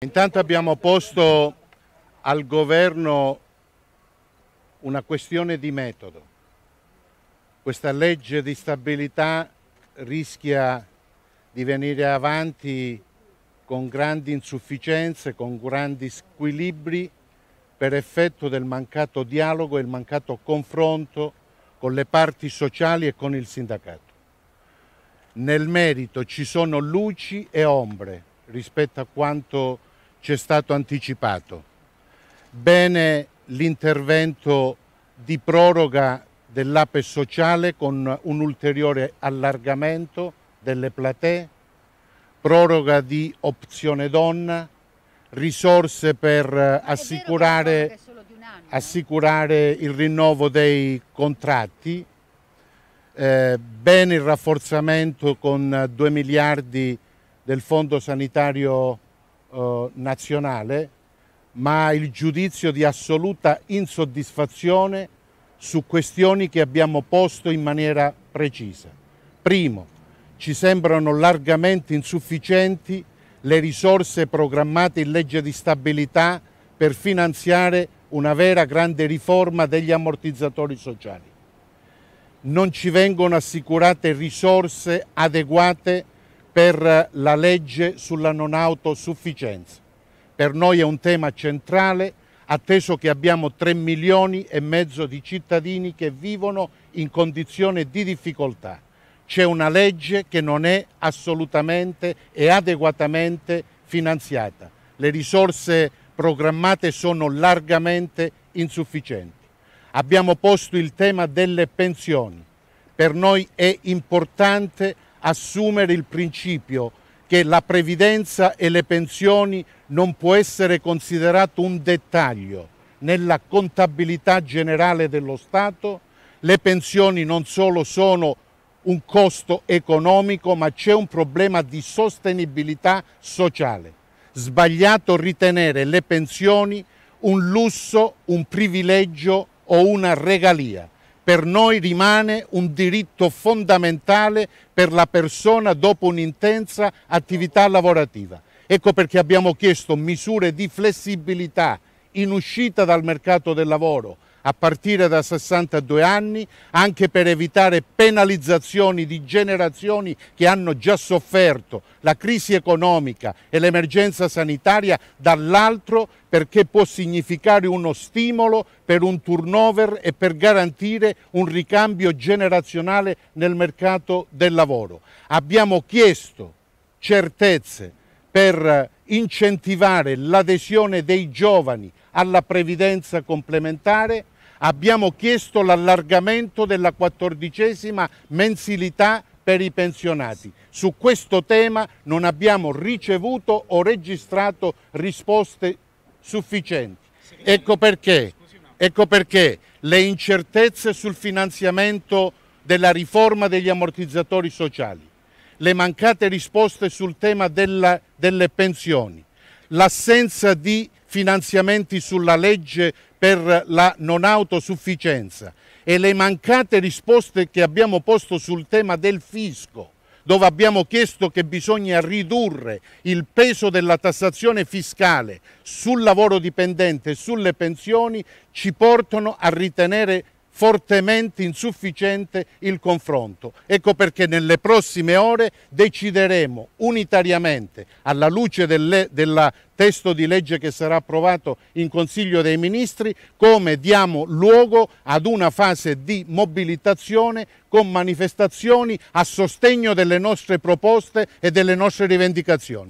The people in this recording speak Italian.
Intanto abbiamo posto al governo una questione di metodo. Questa legge di stabilità rischia di venire avanti con grandi insufficienze, con grandi squilibri per effetto del mancato dialogo e il mancato confronto con le parti sociali e con il sindacato. Nel merito ci sono luci e ombre rispetto a quanto ci è stato anticipato. Bene l'intervento di proroga dell'APE sociale con un ulteriore allargamento delle platee, proroga di opzione donna, risorse per eh, assicurare, assicurare, il rinnovo dei contratti, eh, bene il rafforzamento con 2 miliardi del Fondo Sanitario eh, nazionale, ma il giudizio di assoluta insoddisfazione su questioni che abbiamo posto in maniera precisa. Primo, ci sembrano largamente insufficienti le risorse programmate in legge di stabilità per finanziare una vera grande riforma degli ammortizzatori sociali. Non ci vengono assicurate risorse adeguate per la legge sulla non autosufficienza. Per noi è un tema centrale, atteso che abbiamo 3 milioni e mezzo di cittadini che vivono in condizione di difficoltà. C'è una legge che non è assolutamente e adeguatamente finanziata. Le risorse programmate sono largamente insufficienti. Abbiamo posto il tema delle pensioni. Per noi è importante assumere il principio che la previdenza e le pensioni non può essere considerato un dettaglio nella contabilità generale dello Stato, le pensioni non solo sono un costo economico ma c'è un problema di sostenibilità sociale. Sbagliato ritenere le pensioni un lusso, un privilegio o una regalia per noi rimane un diritto fondamentale per la persona dopo un'intensa attività lavorativa. Ecco perché abbiamo chiesto misure di flessibilità in uscita dal mercato del lavoro, a partire da 62 anni, anche per evitare penalizzazioni di generazioni che hanno già sofferto la crisi economica e l'emergenza sanitaria, dall'altro perché può significare uno stimolo per un turnover e per garantire un ricambio generazionale nel mercato del lavoro. Abbiamo chiesto certezze per incentivare l'adesione dei giovani alla previdenza complementare abbiamo chiesto l'allargamento della quattordicesima mensilità per i pensionati. Su questo tema non abbiamo ricevuto o registrato risposte sufficienti. Ecco perché, ecco perché le incertezze sul finanziamento della riforma degli ammortizzatori sociali, le mancate risposte sul tema della, delle pensioni, l'assenza di finanziamenti sulla legge per la non autosufficienza e le mancate risposte che abbiamo posto sul tema del fisco, dove abbiamo chiesto che bisogna ridurre il peso della tassazione fiscale sul lavoro dipendente e sulle pensioni, ci portano a ritenere fortemente insufficiente il confronto. Ecco perché nelle prossime ore decideremo unitariamente, alla luce del della testo di legge che sarà approvato in Consiglio dei Ministri, come diamo luogo ad una fase di mobilitazione con manifestazioni a sostegno delle nostre proposte e delle nostre rivendicazioni.